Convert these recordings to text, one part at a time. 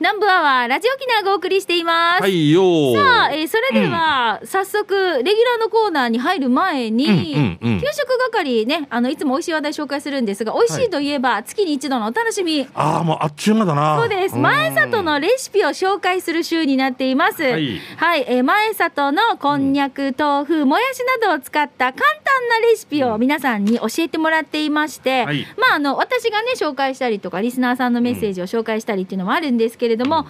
南部アワーラジオキナがお送りしています。はいよさあ、えー、それでは、うん、早速レギュラーのコーナーに入る前に、うんうんうん、給食係ねあのいつも美味しい話題紹介するんですが美味しいといえば、はい、月に一度のお楽しみ。ああもうあっちゅう間だな。そうです。前里のレシピを紹介する週になっています。はい、はい、えー、前里のこんにゃく、豆腐、もやしなどを使った簡単なレシピを皆さんに教えてもらっていまして、はい、まああの私がね紹介したりとかリスナーさんのメッセージを紹介したりっていうのもあるんですけど。れども、今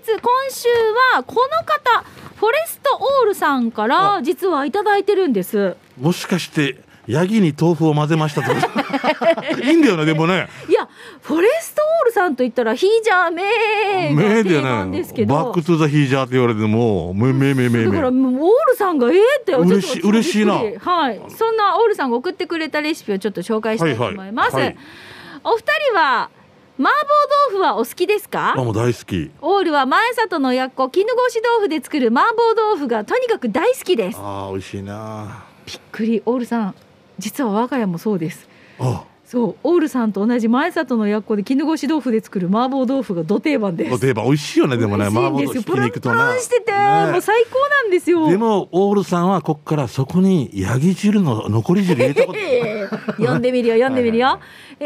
月、今週は、この方、フォレストオールさんから、実はいただいてるんです。もしかして、ヤギに豆腐を混ぜましたと いいんだよね、でもね。いや、フォレストオールさんと言ったら、ヒージャーメーメーなんですけど。バックトゥザヒージャーって言われても、めめめめだから、オールさんがええって、嬉しい、嬉しいな。はい、そんなオールさんが送ってくれたレシピをちょっと紹介したいと思います。はいはいはい、お二人は。麻婆豆腐はお好きですかあもう大好きオールは前里のやっこ絹ごし豆腐で作る麻婆豆腐がとにかく大好きですあ美味しいなびっくりオールさん実は我が家もそうですああそうオールさんと同じ前里のやっこで絹ごし豆腐で作る麻婆豆腐がど定番ですど定番美味しいよねでもね麻婆豆腐ひき肉とプしてて、ね、もう最高なんですよでもオールさんはこっからそこにヤギ汁の残り汁入れたこと読 んでみるよ読んでみるよ、え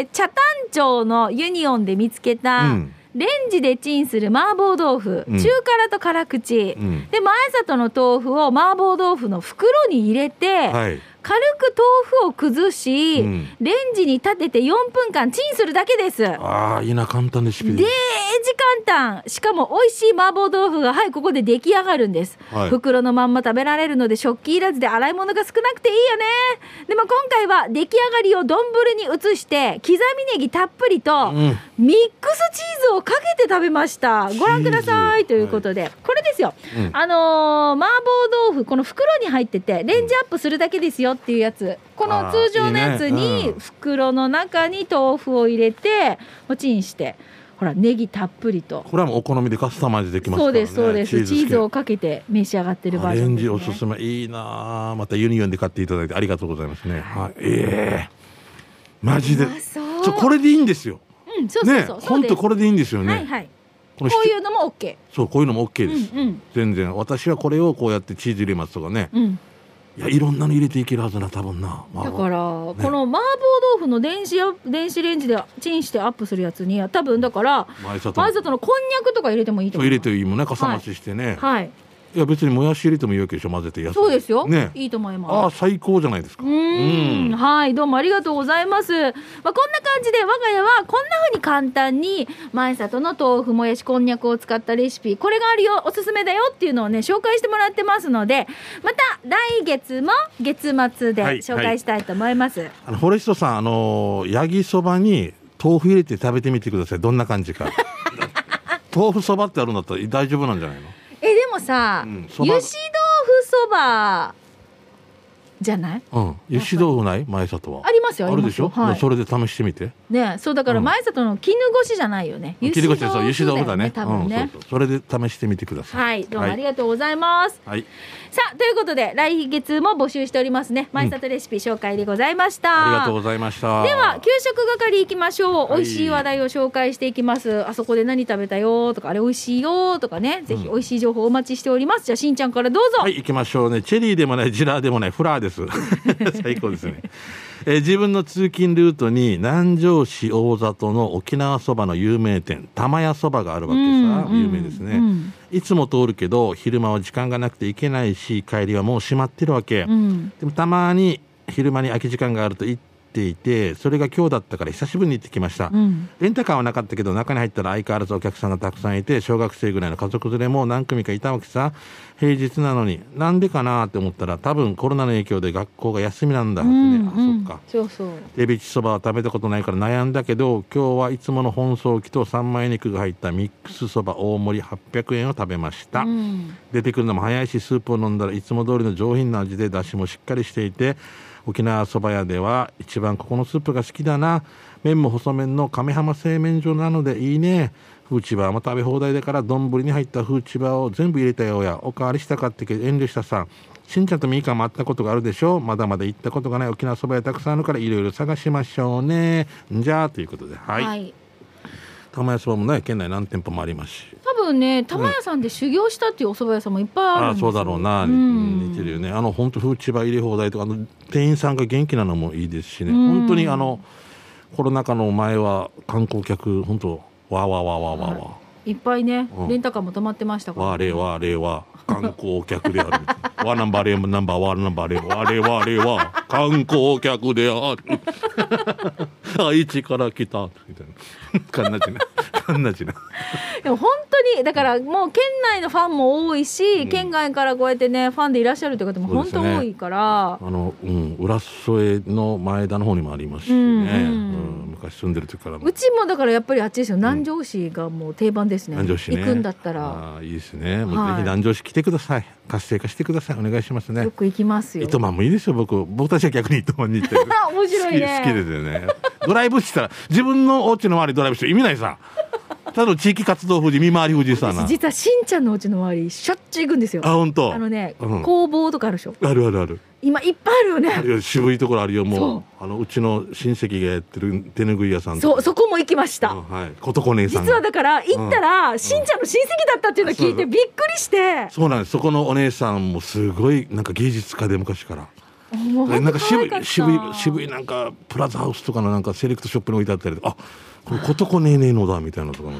ー、茶炭町のユニオンで見つけた、うんレンジでチンする麻婆豆腐、うん、中辛と辛口、うん、で前里の豆腐を麻婆豆腐の袋に入れて、はい、軽く豆腐を崩し、うん、レンジに立てて4分間チンするだけですああいいな簡単レシピデージ簡単しかも美味しい麻婆豆腐がはいここで出来上がるんです、はい、袋のまんま食べられるので食器いらずで洗い物が少なくていいよねでも今回は出来上がりを丼に移して刻みネギたっぷりと、ミックスチーズをかけて食べましたご覧くださいということで、はい、これですよ、うん、あのー、麻婆豆腐この袋に入っててレンジアップするだけですよっていうやつこの通常のやつに袋の中に豆腐を入れてチンしてほらネギたっぷりとこれはもうお好みでカスタマイズできますから、ね、そうですそうですチーズをかけて召し上がってる場合、ね、アレンジおすすめいいなまたユニオンで買っていただいてありがとうございますね、はい、ええー、マジでちょこれでいいんですようんそうそうそう、ね、本当これでいいんですよねはいはいここういうのも OK そうこういうのも OK です、うんうん、全然私はこれをこうやってチーズ入れますとかね、うん、いやいろんなの入れていけるはずな多分な、だから、ね、この麻婆豆腐の電子電子レンジでチンしてアップするやつに多分だから前里のこんにゃくとか入れてもいいと思う入れていいもんねかさ増ししてね、はい、はい、いや別にもやし入れてもいいわけでしょ混ぜてやそうですよ、ね、いいと思いますああ最高じゃないですかうんはいどうもありがとうございます、まあ、こんな感じで我が家はこんなふうに簡単に前里の豆腐もやしこんにゃくを使ったレシピこれがあるよおすすめだよっていうのをね紹介してもらってますのでまた来月も月末で紹介したいと思います、はいはい、あのフォレストさんあのヤギそばに豆腐入れて食べてみてくださいどんな感じか 豆腐そばってあるんだったら大丈夫なんじゃないのえでもさ、うん、湯し豆腐そばじゃない？うん、湯し豆腐ない前里は。ありますよ。あるでしょ。はい、それで試してみて。ねそうだから前里の絹ごしじゃないよね、うん、絹ごしそう油豆腐だね多分ね、うん、それで試してみてくださいはいどうもありがとうございます、はい、さあということで来月も募集しておりますね前里レシピ紹介でございました、うん、ありがとうございましたでは給食係いきましょう、美味しい話題を紹介していきますあそこで何食べたよとかあれ美味しいよとかねぜひ美味しい情報お待ちしておりますじゃあしんちゃんからどうぞはい行きましょうねチェリーでもないジラーでもないフラーです 最高ですねえー、自分の通勤ルートに南城市大里の沖縄そばの有名店玉屋そばがあるわけさ、うんうん、有名ですね、うん、いつも通るけど昼間は時間がなくて行けないし帰りはもう閉まってるわけ、うん、でもたまに昼間に空き時間があると行っていてそれが今日だったから久しぶりに行ってきました、うん、レンタカーはなかったけど中に入ったら相変わらずお客さんがたくさんいて小学生ぐらいの家族連れも何組かいたわけさ平日なのになんでかなって思ったら多分コロナの影響で学校が休みなんだってね、うんうん、あそっかそうそうエビチそばは食べたことないから悩んだけど今日はいつもの本草木と三枚肉が入ったミックスそば大盛り800円を食べました、うん、出てくるのも早いしスープを飲んだらいつも通りの上品な味でだしもしっかりしていて沖縄そば屋では一番ここのスープが好きだな麺も細麺の亀浜製麺所なのでいいねフーチバーも食べ放題だから丼に入ったフーチバーを全部入れたようやおかわりしたかってけど遠慮したさんしんちゃんとみーかも会ったことがあるでしょうまだまだ行ったことがない沖縄そば屋たくさんあるからいろいろ探しましょうねじゃあということではい、はい、玉屋そばもね県内何店舗もありますし分ね玉屋さんで修行したっていうお蕎麦屋さんもいっぱいあるんですよ、うん、そうだろうな、うん、似てるよねあの本当風千葉入れ放題とかあの店員さんが元気なのもいいですしね、うん、本当にあのコロナ禍の前は観光客本当わわわわわわ、い、っぱいね、レンタカーも止まってましたから、ね、われわれは観光客であるわナンバーレーナンバーワーナンバーレーわれわれは観光客である 愛知から来たみたいなかんなじなかんなじなでも本当にだからもう県内のファンも多いし、うん、県外からこうやってねファンでいらっしゃるという方も本当多いから、ね、あの、うん、浦添の前田の方にもありますしね、うんうん、昔住んでる時からうちもだからやっぱりあっちですよ南城市がもう定番ですね,、南城市、ね、行くんだったらあいいですね、もうぜひ南城市来てください活性化してくださいお願いしますねよく行きますよ糸満もいいですよ僕僕たちは逆に糸満に行って 面白いね好きですよねドライブしたら自分のお家の周りドライブして意味ないさただ地域活動富士見回り富士さん実はしんちゃんのうちの周りしょっちゅう行くんですよあ本当。あのね、うん、工房とかあるでしょあるあるある今いっぱいあるよねあるよ渋いところあるよもうあのうちの親戚がやってる手ぬぐい屋さんそうそこも行きました、うん、はい琴子姉さん実はだから行ったら、うん、しんちゃんの親戚だったっていうのを聞いてびっくりしてそうなんですそこのお姉さんもすごいなんか芸術家で昔からなんか渋い渋い渋いなんかプラザハウスとかのなんかセレクトショップに置いてあったりあこれことねえねえのだみたいなとかや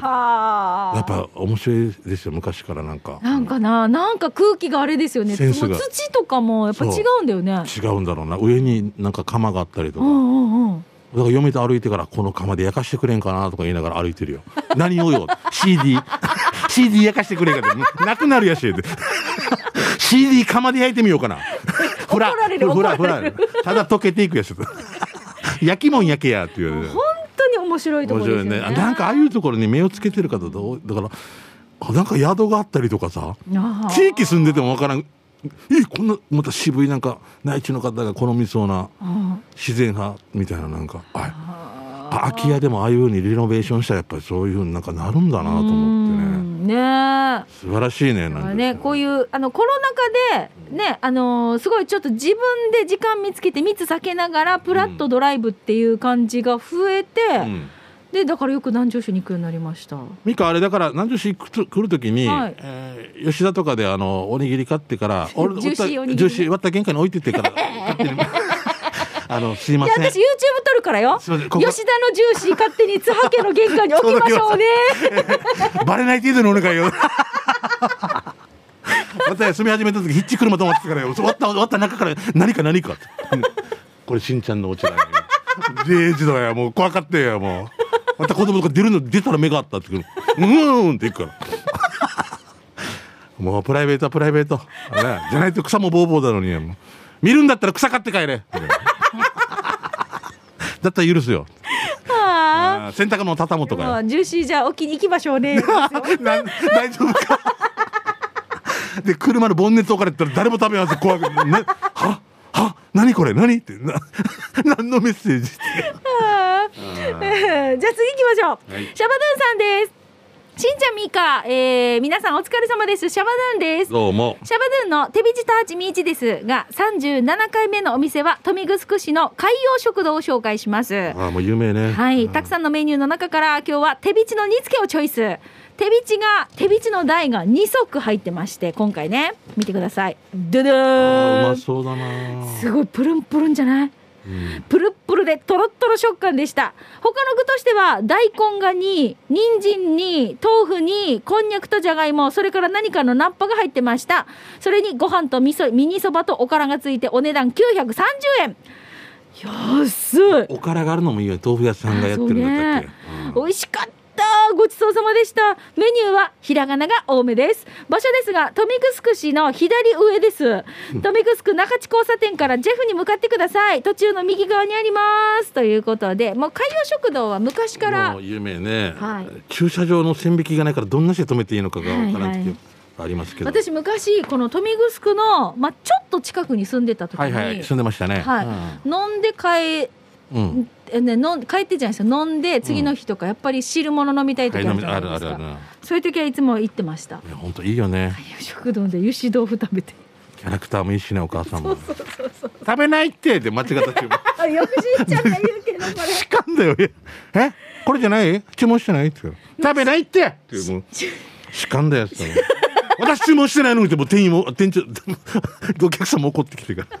っぱ面白いですよ昔からなんかなんかななんか空気があれですよねセンスが土とかもやっぱ違うんだよね違うんだろうな上になんか釜があったりとか、だから嫁と歩いてからこの釜で焼かしてくれんかなとか言いながら歩いてるよ 何をよ CD CD 焼かしてくれんかってなくなるやし CD 釜 で焼いてみようかなほらほらほらただ溶けていくやし焼きもん焼けやって言われ面白いところですねねなんかああいうところに目をつけてる方どうだからなんか宿があったりとかさ地域住んでてもわからんえこんなまた渋いなんか内地の方が好みそうな自然派みたいななんかあ空き家でもああいうふうにリノベーションしたらやっぱりそういうふうになんかなるんだなと思ってね。ね素晴らしいねなんねこういうあのコロナ禍でねあのー、すごいちょっと自分で時間見つけて密避けながらプラッとドライブっていう感じが増えて、うん、でだからよく南城市に行くようになりました美香あれだから南城市来る時に、はい、えー、吉田とかであのおにぎり買ってから女子 ーシ割った玄関に置いててから勝手にあのすいません私 YouTube 撮るからよ吉田のジューシー勝手に津波家の玄関に置きましょうね バレない程度のお願いよまた休み始めた時ヒッチ車止まってからよ終わった終わった中から何か何かってこれしんちゃんのお茶だよデージだよもう怖かったよもうまた子供とか出るの出たら目があったって言うのうんって言うから もうプライベートはプライベート、じゃないと草もぼうぼうだのに見るんだったら草買って帰れだったら許すよ。はあ、洗濯物畳むとか。ジューシーじゃ、おきに行きましょうね。大丈夫か。で、車のボンネット置かれたら、誰も食べます怖く、ね、は、は、なにこれ、何って、な、何のメッセージ。じゃあ、次行きましょう。はい、シャバドゥンさんです。しんちゃんみか、えー、皆さんお疲れ様です。シャバドゥンです。どうも。シャバドゥンの手びじたちみーちですが、37回目のお店は、豊見城市の海洋食堂を紹介します。ああ、もう有名ね。はい、たくさんのメニューの中から、今日は手びちの煮付けをチョイス。手びちが、手びちの台が2足入ってまして、今回ね、見てください。ドゥドゥーン。うまそうだな。すごい、プルンプルンじゃないプルプルでとろっとろ食感でした他の具としては大根が2人参に豆腐にこんにゃくとじゃがいもそれから何かのナッパが入ってましたそれにご飯と味噌ミニそばとおからがついてお値段930円安いおからがあるのもいいよね豆腐屋さんがやってるんだったっけ、ねうん、美味しかったったごちそうさまでしたメニューはひらがなが多めです場所ですが豊見城市の左上です豊見城中地交差点からジェフに向かってください途中の右側にありますということでもう海洋食堂は昔から有名ね、はい、駐車場の線引きがないからどんな人止めていいのかがわからんけど、はいはいありますけど私昔この豊見城の、まあ、ちょっと近くに住んでた時に、はいはい、住んでましたね、はい、うん、飲んで帰、うん、ね、の帰ってじゃないですよ飲んで次の日とかやっぱり汁物飲みたいとかあるあるあるそういう時はいつも行ってましたいや本当いいよね食堂で油脂豆腐食べてキャラクターもいいしねお母さんも食べないってで間違った注文よしちゃんが言うけどこれしかんだよえこれじゃない注文してないって食べないってってもうしかんだやつて私注文してないのにでも店員も店長 お客さんも怒ってきてから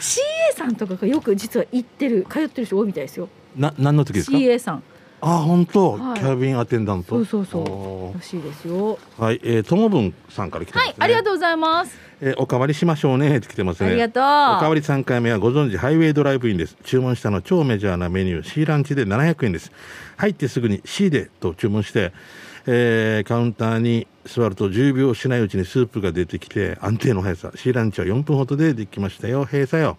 CA さんとかがよく実は行ってる通ってる人多いみたいですよな何の時ですか CA さんあ本当、はい、キャビンアテンダントそうそうそう欲しいですよはい、えー、ともぶんさんから来てます、ね、はいありがとうございます、えー、おかわりしましょうねって来てますねありがとうおかわり3回目はご存知ハイウェイドライブインです注文したの超メジャーなメニュー C ランチで700円です入ってすぐに C でと注文してえー、カウンターに座ると10秒しないうちにスープが出てきて安定の速さシーランチは4分ほどでできましたよ閉鎖よ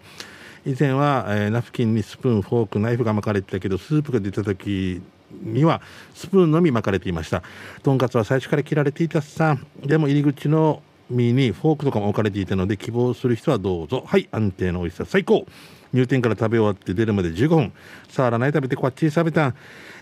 以前は、えー、ナプキンにスプーンフォークナイフが巻かれてたけどスープが出た時にはスプーンのみ巻かれていましたとんかつは最初から切られていたさでも入り口の身にフォークとかも置かれていたので希望する人はどうぞはい安定の美味しさ最高入店から食べ終わって出るまで15分さあらない食べてこっち食べた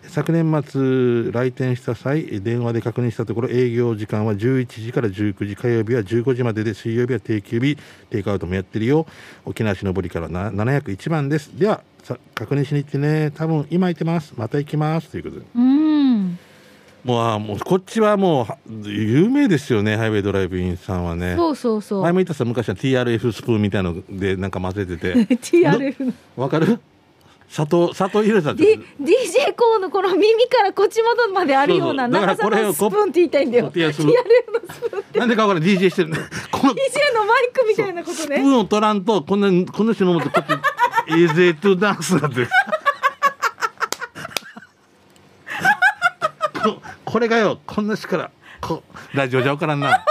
昨年末来店した際電話で確認したところ営業時間は11時から19時火曜日は15時までで水曜日は定休日テイクアウトもやってるよ沖縄市のぼりから701番ですでは確認しに行ってね多分今行ってますまた行きますということで。もうもうこっちはもう有名ですよねハイウェイドライブインさんはねそうそうそう前も言ったさ昔は TRF スプーンみたいのでなんか混ぜてて TRF わかる砂糖砂糖入れた D DJ コーのこの耳からこっち窓まであるようなかこれをスプーンって言いたいんだよ TRF のスプーンってなんでかわかる DJ してるこの DJ のマイクみたいなことねスプーンを取らんとこんなこの人のってこうやって「イズイトダンス」なんて。ここれがよこんな力こラジオじゃ分からんな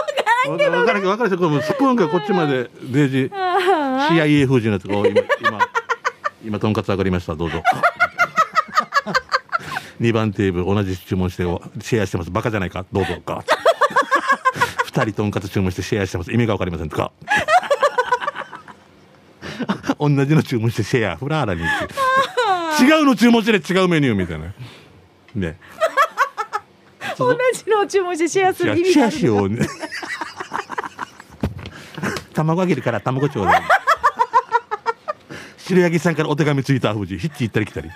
分からん分からんけどスプーンがこっちまでデージ CIA 風人のやつが今今今とんかつ上がりましたどうぞ2 番テーブル同じ注文してシェアしてますバカじゃないかどうぞか2人とんかつ注文してシェアしてます意味が分かりませんか 同じの注文してシェアフラーラに違うの注文して、ね、違うメニューみたいなね同じのを注文してシェアする意味があるシェアしよう 卵あげるから卵ちょうだい 白柳さんからお手紙ついた藤ヒッチ行ったり来たり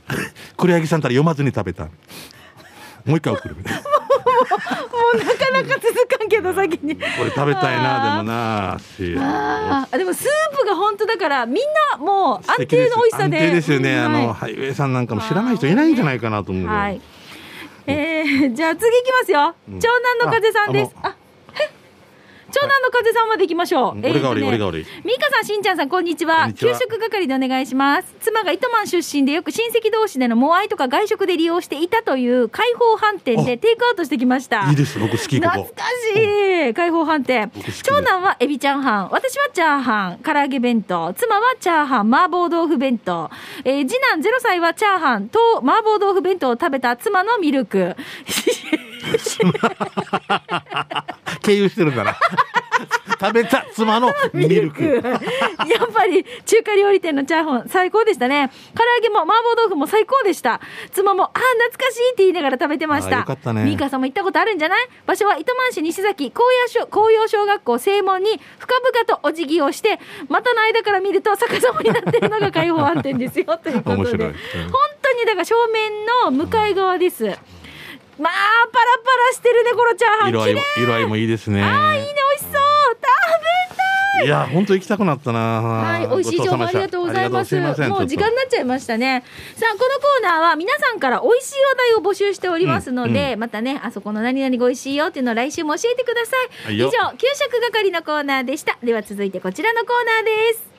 黒柳さんから読まずに食べたもう一回送るみたいなもうなかなか続かんけど先にこれ食べたいなでもなあでもスープが本当だからみんなもう安定の美味しさで安定ですよね、あのハイウェイさんなんかも知らない人いないんじゃないかなと思う、はいえー、じゃあ次いきますよ。長男の風さんです。あ、長男の風さんまで行きましょう。俺が悪い、俺が悪い。ミカさん、しんちゃんさん、こんにちは。給食係でお願いします。妻が糸満出身でよく親戚同士でのモアイとか外食で利用していたという開放飯店でテイクアウトしてきました。いいです、僕好き懐かしい。開放飯店。長男はエビチャーハン、私はチャーハン、唐揚げ弁当、妻はチャーハン、麻婆豆腐弁当、えー、次男0歳はチャーハンと麻婆豆腐弁当を食べた妻のミルク。経由してるから。食べた妻のミルク やっぱり中華料理店のチャーハン最高でしたね唐揚げも麻婆豆腐も最高でした妻もああ懐かしいって言いながら食べてましたよかったねミカさんも行ったことあるんじゃない場所は糸満市西崎紅葉小学校正門に深々とお辞儀をしてまたの間から見ると逆さまになってるのが開放安定ですよということで、うん、本当にだから正面の向かい側です、うんまあパラパラしてるねコロちゃん色合いも色合いもいいですねあいいね美味しそう食べたいいや本当行きたくなったなはい美味しい情報ありがとうございますもう時間になっちゃいましたねさあこのコーナーは皆さんから美味しい話題を募集しておりますので、うんうん、またねあそこの何々が美味しいよっていうのを来週も教えてください、はい、以上給食係のコーナーでしたでは続いてこちらのコーナーです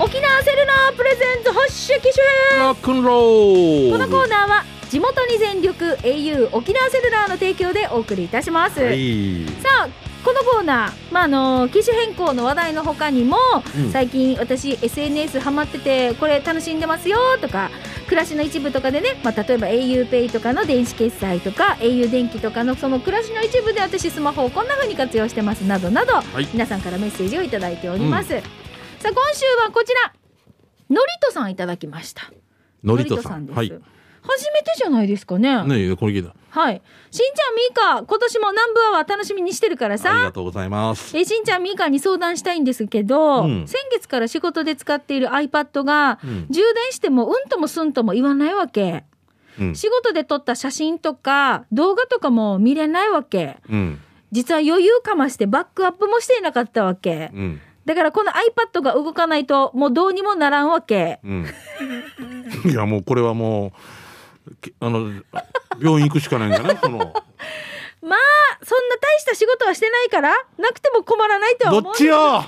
沖縄セルラープレゼンツ発射機種ロックンローこのコーナーは地元に全力 au 沖縄セルラーの提供でお送りいたします、はい、さあこのコーナー、まあ、あの機種変更の話題のほかにも、うん、最近私 SNS ハマっててこれ楽しんでますよとか暮らしの一部とかでね、まあ、例えば auPay とかの電子決済とか au 電気とかのその暮らしの一部で私スマホをこんなふうに活用してますなどなど、はい、皆さんからメッセージを頂いております。うんさあ今週はこちらのりとさんいただきましたのりとさんです、はい初めてじゃないですかね。ねこれ聞いた。はい。しんちゃん、みーか、今年も南部アワー楽しみにしてるからさ。ありがとうございます。え、しんちゃん、みーかに相談したいんですけど、うん、先月から仕事で使っている iPad が、うん、充電してもうんともすんとも言わないわけ。うん、仕事で撮った写真とか、動画とかも見れないわけ。実は余裕かましてバックアップもしていなかったわけ。うんだからこの iPad が動かないともうどうにもならんわけ、うん、いやもうこれはもうあの病院行くしかないんじゃないそのまあそんな大した仕事はしてないからなくても困らないとは思うどっちよ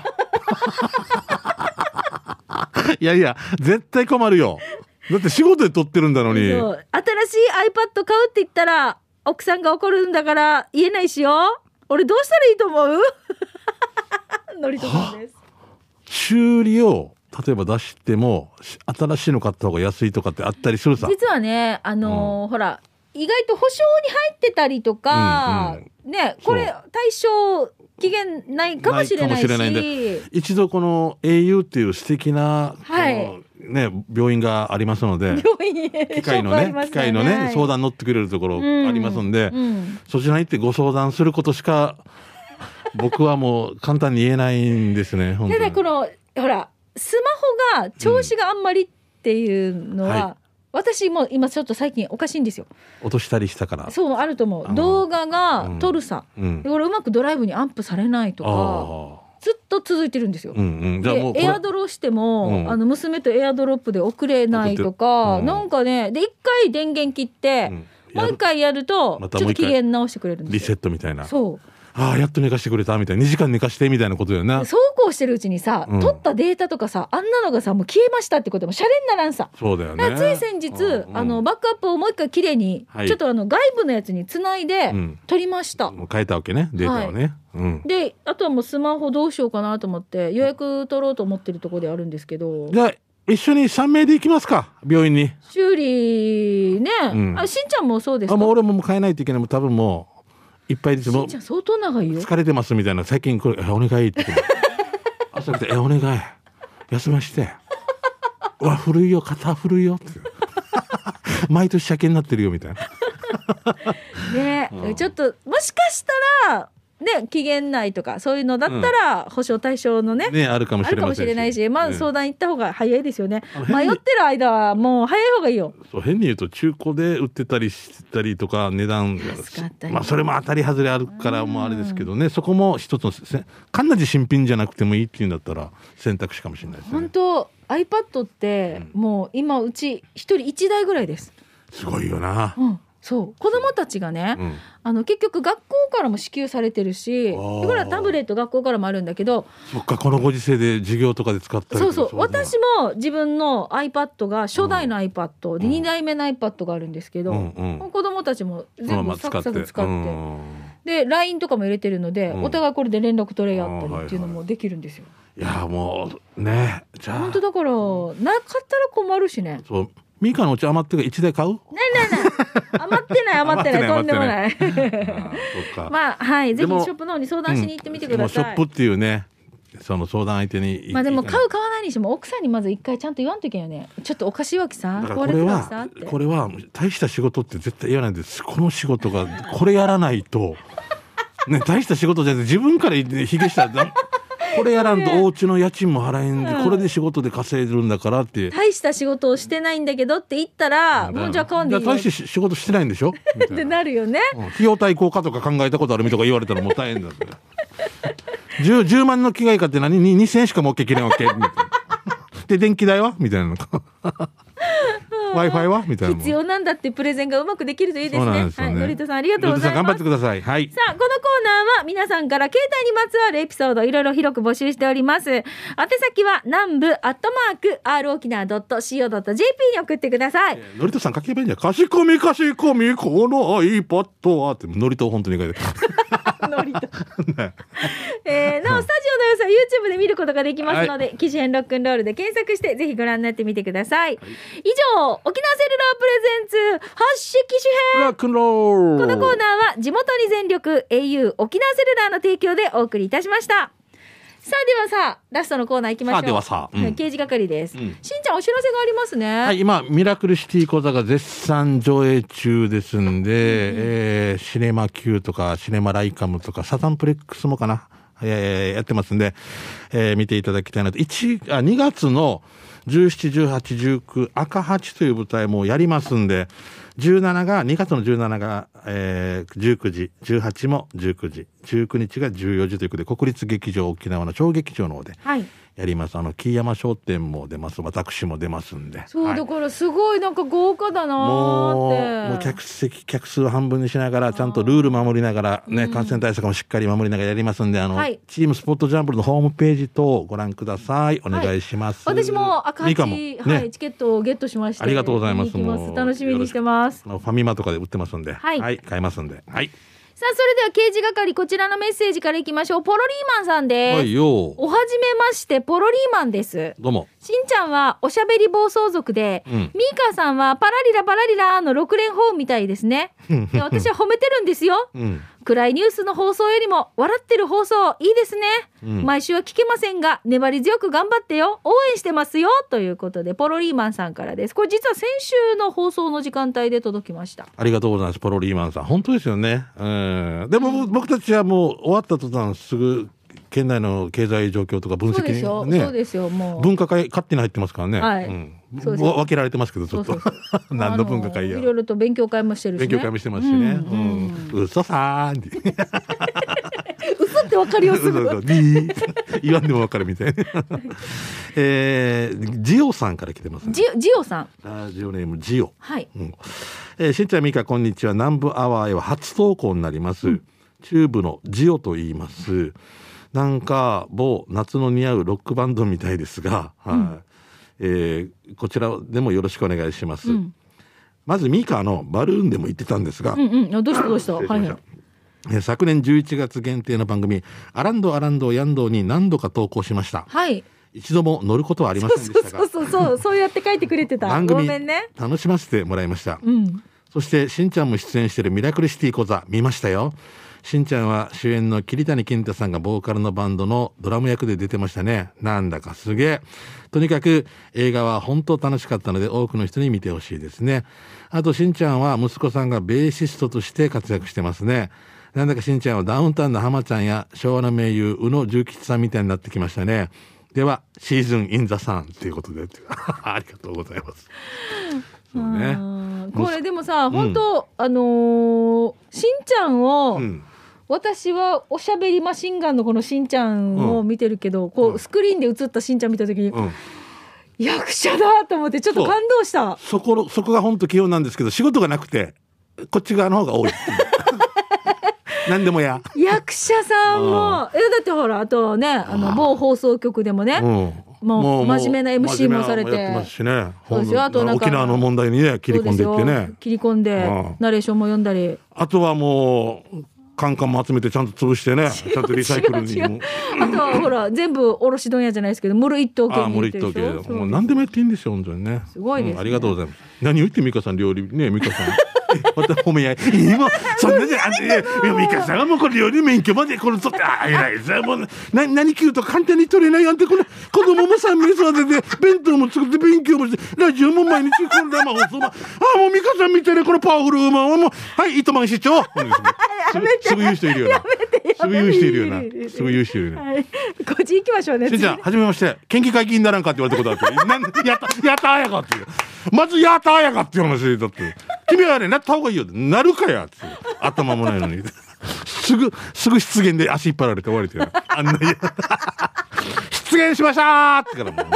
いやいや絶対困るよだって仕事で撮ってるんだのに新しい iPad 買うって言ったら奥さんが怒るんだから言えないしよ俺どうしたらいいと思うのりとさんです修理を例えば出しても新しいの買った方が安いとかってあったりするさ実はねあのーうん、ほら意外と保証に入ってたりとか、うんうん、ねこれ対象期限ないかもしれないしない一度この au っていう素敵な、はいね、病院がありますので機械のね、ね、機械のね、相談乗ってくれるところありますんで、うんうん、そちらに行ってご相談することしか僕はもう簡単に言えないんですね。ただこのほらスマホが調子があんまりっていうのは、うんはい、私も今ちょっと最近おかしいんですよ。落としたりしたから。そうあると思う。動画が撮るさ、うん、これうまくドライブにアップされないとか。ずっと続いてるんですよ。うんうん、エアドロしても、うん、あの娘とエアドロップで送れないとか、うん、なんかねで一回電源切って、うん、もう一回やると、ちょっと機嫌直してくれるんですリセットみたいな。そうああやっと寝かしてくれたみたいな2時間寝かしてみたいなことだよねそうこうしてるうちにさ、うん、取ったデータとかさあんなのがさもう消えましたってこともシャレにならんさそうだよねつい先日、うん、あのバックアップをもう一回きれいに、はい、ちょっとあの外部のやつにつないで取りました、う変えたわけねデータをね、はいうん、であとはもうスマホどうしようかなと思って予約取ろうと思ってるところであるんですけどじゃあ一緒に3名で行きますか病院に修理ね、うん、あしんちゃんもそうですかあもう俺ももう変えないといけないもう多分もういっぱいですもう相当長いよ疲れてますみたいな最近これお願いって 朝来てえお願い休ましてわ古いよ肩古いよって 毎年車検になってるよみたいなね、うん、ちょっともしかしたらで期限内とかそういうのだったら保証対象のね,、ねあるかもしれないししまあ、相談行った方が早いですよね迷ってる間はもう早い方がいいよそう変に言うと中古で売ってたりしたりとか値段まあ、それも当たり外れあるからもあれですけどね、そこも一つのかなり新品じゃなくてもいいっていうんだったら選択肢かもしれないですね本当 iPad ってもう今うち一人一台ぐらいですすごいよな、うんそう子どもたちがね、うん、あの結局学校からも支給されてるしこれはタブレット学校からもあるんだけどそっかこのご時世で授業とかで使ったりそうそう私も自分の iPad が初代の iPad で2代目の iPad があるんですけど、うんうん、子どもたちも全部サクサク使って。で LINE とかも入れてるので、お互いこれで連絡取れ合ったりっていうのもできるんですよ。いやもうねじゃあ本当だからなかったら困るしねそうミカのうち余ってる一で買うないねえねえ余ってない余ってないとんでもない まあはいぜひショップの方に相談しに行ってみてください、うん、ショップっていうねその相談相手にまあでも買う買わないにしても奥さんにまず一回ちゃんと言わんといけんよねちょっとおかしいわけさこれはこれは大した仕事って絶対言わないんですこの仕事がこれやらないとね大した仕事じゃなくて自分から言ってひげしたらこれやらんとお家の家賃も払えんで、これで仕事で稼いでるんだからって大した仕事をしてないんだけどって言ったらもうじゃあ買わんでいい大して仕事してないんでしょって なるよね、うん、費用対効果とか考えたことあるみとか言われたらもう大変だ 10, 10 万の着替え買って何 ?2000 円しか持っけきれんわけで電気代はみたいなの Wi-Fi はみたいな必要なんだってプレゼンがうまくできるといいですね。すねはい、のりとさんありがとうございます。頑張ってください。はい。さあ、このコーナーは皆さんから携帯にまつわるエピソードいろいろ広く募集しております。宛先は南部アットマーク r 沖縄ドット co ドット jp に送ってください。えー、のりとさん書けばいいんじゃん。かしこみかしこみこの iPad はってのりと本当に書いてる。のりと。えー、なおスタジオの様子は YouTube で見ることができますので、はい、記事編ロックンロールで検索してぜひご覧になってみてください。はい、以上。沖縄セルラープレゼンツ発色紙編このコーナーは地元に全力 au 沖縄セルラーの提供でお送りいたしましたさあではさあラストのコーナーいきましょうではさ、うん、刑事係です、うん、しんちゃんお知らせがありますね、はい、今ミラクルシティ講座が絶賛上映中ですんで、うん、えー、シネマ Q とかシネマライカムとかサザンプレックスもかなえー、やってますんで、えー、見ていただきたいなと。1、あ、2月の17、18、19、赤八という舞台もやりますんで、17が、2月の17が、えー、19時、18も19時、19日が14時ということで、国立劇場沖縄の小劇場の方で。はいやります。あの、木山商店も出ます。私も出ますんで。そう、はい、だからすごいなんか豪華だなもう、もう客席、客数半分にしながら、ちゃんとルール守りながら、ね、感染対策もしっかり守りながらやりますんで、あの、はい、チームスポットジャンプのホームページ等ご覧ください。お願いします。はい、私も赤字、ね、はい、チケットをゲットしました。ありがとうございます。楽しみにしてます。ますファミマとかで売ってますんで、はい、はい、買えますんではいさあ、それでは刑事係、こちらのメッセージからいきましょう。ポロリーマンさんです。はい、よおはじめまして、ポロリーマンです。どうも。しんちゃんは、おしゃべり暴走族で、うん、ミーカーさんは、パラリラパラリラの6連砲みたいですね。で私は褒めてるんですよ。うん、暗いニュースの放送よりも笑ってる放送いいですね、うん、毎週は聞けませんが粘り強く頑張ってよ応援してますよということでポロリーマンさんからですこれ実は先週の放送の時間帯で届きましたありがとうございますポロリーマンさん本当ですよねうんでも僕たちはもう終わった途端すぐ県内の経済状況とか分析ねそうですよもう分科会勝手に入ってますからね、はい、うん分けられてますけどちょっと 何の文化いやいろいろと勉強会もしてるし、ね、勉強会もしてますしねうんうん、さーん 嘘って分かるよすぐそう言わんでも分かるみたいな えー、ジオさんから来てます、ね、ジジオさんラジオネームジオはい、うん、えー、しんちゃんみかこんにちは南部アワーへは初投稿になります、うん、中部のジオと言いますなんか某夏の似合うロックバンドみたいですが、はい、うんえー、こちらでもよろしくお願いします。うん、まずミカのバルーンでも言ってたんですが、うんうん、どうしたどうした。はい、はい、昨年11月限定の番組「アランドアランドヤンド」に何度か投稿しました。はい一度も乗ることはありませんでしたがそうそうそうそうやって書いてくれてた 番組、ね、楽しませてもらいました、うん、そしてしんちゃんも出演している「ミラクルシティ講座」見ましたよしんちゃんは主演の桐谷健太さんがボーカルのバンドのドラム役で出てましたね。なんだかすげえ。とにかく映画は本当楽しかったので多くの人に見てほしいですね。あとしんちゃんは息子さんがベーシストとして活躍してますね。なんだかしんちゃんはダウンタウンの浜ちゃんや昭和の名優宇野重吉さんみたいになってきましたね。ではシーズンインザサンということで ありがとうございます。そうね。これでもさ、本当、うん、あのー、しんちゃんを、うん私はおしゃべりマシンガンのこのしんちゃんを見てるけど、うん、こうスクリーンで映ったしんちゃん見た時に、うん、役者だと思ってちょっと感動したそこそこが本当器用なんですけど仕事がなくてこっち側の方が多い 何でもや役者さんもえだってほらあとねあの某放送局でもね、うん、もう真面目な MC もされて、沖縄の問題にね切り込んでいってね切り込んでナレーションも読んだりあとはもうカンカンも集めてちゃんと潰してね ちゃんとリサイクルにもあとはほら全部卸問屋じゃないですけどもろ一等系ああもろ一等系もう何でもやっていいんですよ本当にねすごいです、ねうん、ありがとうございます何を言って美香さん料理ね美香さん また褒め合い今そんなじゃあ美香さんがもうこれ料理免許までこれ取ってあ偉いさもうな何切ると簡単に取れないなんてこの子供も3名育てて弁当も作って勉強もしてラジオも毎日この生放送そああもう美香さんみたいなこのパワフルウーマンはもうはい糸満市長すぐ言う人いるよなすぐ言う人いるよなすぐ言う人いるよな、い、こっち行きましょうねしんちゃんはじめまして研究会議員ならんかって言われたことあるってやったやったあやかっていうまずやったーやかっていう話だって。君はね、なった方がいいよ。なるかやって。頭もないのに。すぐ、すぐ失言で足引っ張られて終わりてあんな、失言しましたーってからもう。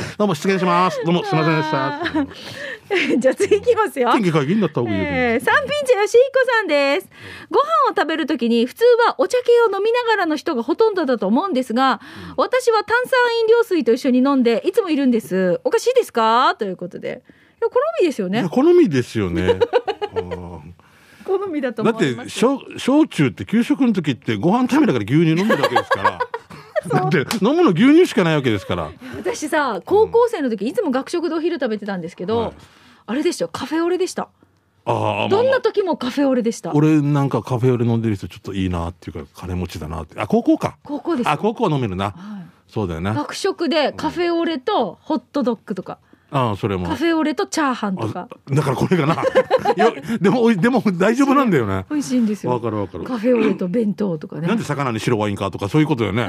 どうも失礼します。どうもすみませんでした。じゃあ次いきますよ。天気会議になった方がいい、えー、三品茶よしひこさんです。ご飯を食べるときに普通はお茶系を飲みながらの人がほとんどだと思うんですが、うん、私は炭酸飲料水と一緒に飲んでいつもいるんです。おかしいですかということで。いや好みですよね。好みですよね。好みだとだって小小中って給食の時ってご飯食べながら牛乳飲んでるわけですから。だって飲むの牛乳しかないわけですから私さ高校生の時いつも学食でお昼食べてたんですけど、うん、あれでしたカフェオレでしたあどんな時もカフェオレでした、まあ、俺なんかカフェオレ飲んでる人ちょっといいなっていうか金持ちだなってあ高校か高校ですあ高校は飲めるな、はい、そうだよね学食でカフェオレとホットドッグとか、ああそれもカフェオレとチャーハンとかだからこれかな でもでも大丈夫なんだよね美味しいんですよわかるわかるカフェオレと弁当とかねなんで魚に白ワインかとかそういうことよね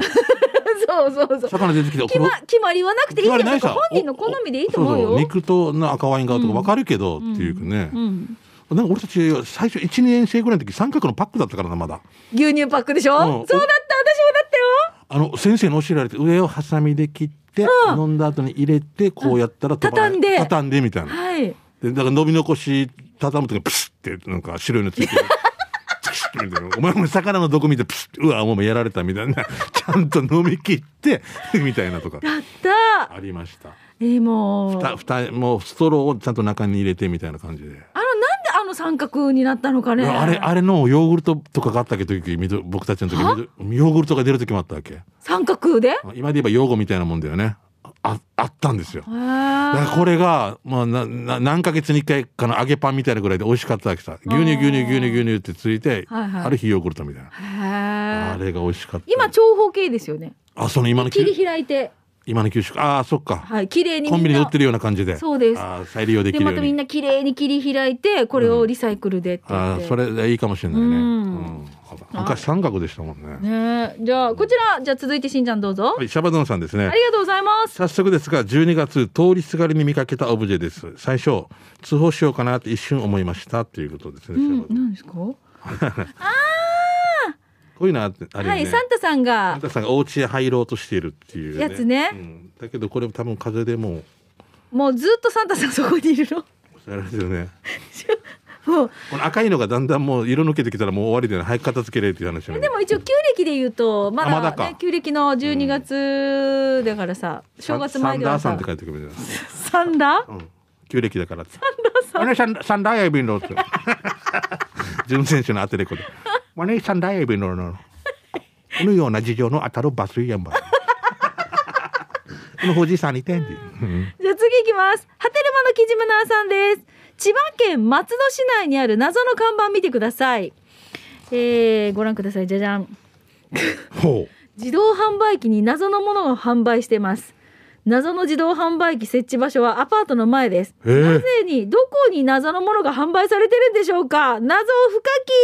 そうそうそう魚出てきて決ま決まりはなくていいけど本人の好みでいいと思うよ肉と赤ワインがとかわかるけど、うん、っていうね、うんなんか俺たち最初1年生ぐらいの時三角のパックだったからなまだ牛乳パックでしょ、うん、そうだった私もだったよあの先生の教えられて上をハサミで切って飲んだ後に入れてこうやったら畳んで畳んでみたいな、はい、でだから伸び残し畳む時プシッってなんか白いのついてる。お前も魚の毒見てプシッうわもうやられたみたいな ちゃんと飲み切って みたいなとかやったありましたえー、もうふたふたもうストローをちゃんと中に入れてみたいな感じであ三角になったのかねあれあれのヨーグルトとかがあったけど僕たちの時ヨーグルトが出る時もあったわけ三角で今で言えばヨートみたいなもんだよねああったんですよだからこれが、まあ、なな何ヶ月に1回かな揚げパンみたいなぐらいで美味しかったわけさ牛乳牛乳牛乳牛乳ってついて、ある日ヨーグルトみたいなあれが美味しかった今長方形ですよねあその今の切り開いて今の給食ああそっかはい綺麗にコンビニで売ってるような感じでそうですあ再利用できるまたみんな綺麗に切り開いてこれをリサイクルでってって、うん、あそれいいかもしれないね、うん昔三角でしたもんね。ねじゃあこちらじゃあ続いてしんちゃんどうぞ。はい、シャバドンさんですね。ありがとうございます。早速ですが12月通りすがりに見かけたオブジェです。最初通報しようかなって一瞬思いましたっていうことですね。うん、何ですか？ああ。こういうのああれ、ね、はい、サンタさんが。サンタさんがお家へ入ろうとしているっていう、ね、やつね、うん、だけどこれ多分風でももうずっとサンタさんそこにいるの。あれですよね。こ の赤いのがだんだんもう色抜けてきたらもう終わりで早く片付けれっていう話、ね、でも一応旧暦で言うとまだ、ねまだ、旧暦の12月だからさ、うん、正月前ではさサンダーさんって書いてくるじゃないサンダー、うん、旧暦だからサンダーさんサンダーやびんろって準 選手のアテレコでマネーさんライブのこのような事情の当たるバスイヤンバこの富士山に点 じゃあ次いきますハテルマのキジムナーさんです千葉県松戸市内にある謎の看板見てくださいえー、ご覧くださいじゃじゃん 自動販売機に謎のものを販売してます謎の自動販売機設置場所はアパートの前です、えー、なぜにどこに謎のものが販売されてるんでしょうか謎を深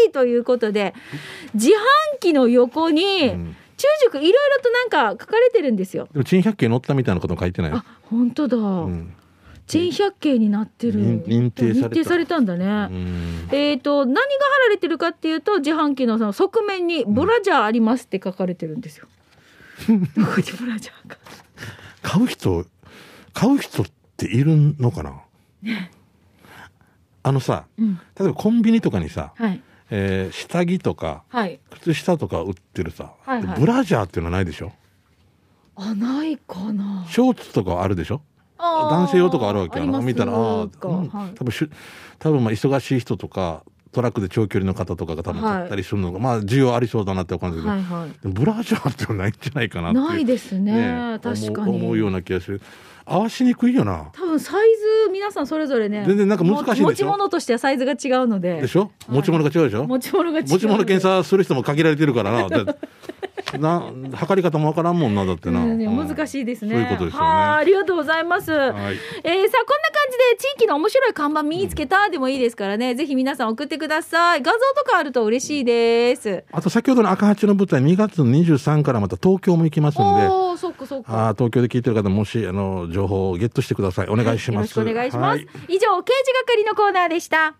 きということで自販機の横に、中塾いろいろとなんか書かれてるんですよ。でも珍百景乗ったみたいなこと書いてない。あ、本当だ。うん、珍百景になってる。認定された。認定されたんだね。えっ、ー、と何が貼られてるかっていうと自販機のその側面にブラジャーありますって書かれてるんですよ。うん、どこにブラジャーか。買う人買う人っているのかなあのさ、うん、例えばコンビニとかにさ、はい、えー、下着とか、はい、靴下とか売ってるさ、はいはい、ブラジャーっていうのはないでしょあないかなショーツとかあるでしょあ男性用とかあるわけあの見たらあ、うん、はい、多分し多分まあ忙しい人とかトラックで長距離の方とかが多分買ったりするのが、はい、まあ需要ありそうだなって感じですけど、はいはい、ブラジャーってないんじゃないかなないですね、ね、確かに思うような気がする。合わしにくいよな多分サイズ皆さんそれぞれね全然なんか難しい持ち物としてはサイズが違うのででしょ持ち物が違うでしょ、はい、持ち物が違う持ち物検査する人も限られてるから なな測り方もわからんもんなだってな、うん、難しいですね、そういうことですよね、ありがとうございます、はい、えー、さあこんな感じで地域の面白い看板見つけたでもいいですからね、うん、ぜひ皆さん送ってください画像とかあると嬉しいですあと先ほどの赤八の舞台2月の23からまた東京も行きますんでそそっっかかあ東京で聞いてる方もしあの情報をゲットしてくださいお願いします、よろしくお願いします、はい、以上刑事係のコーナーでした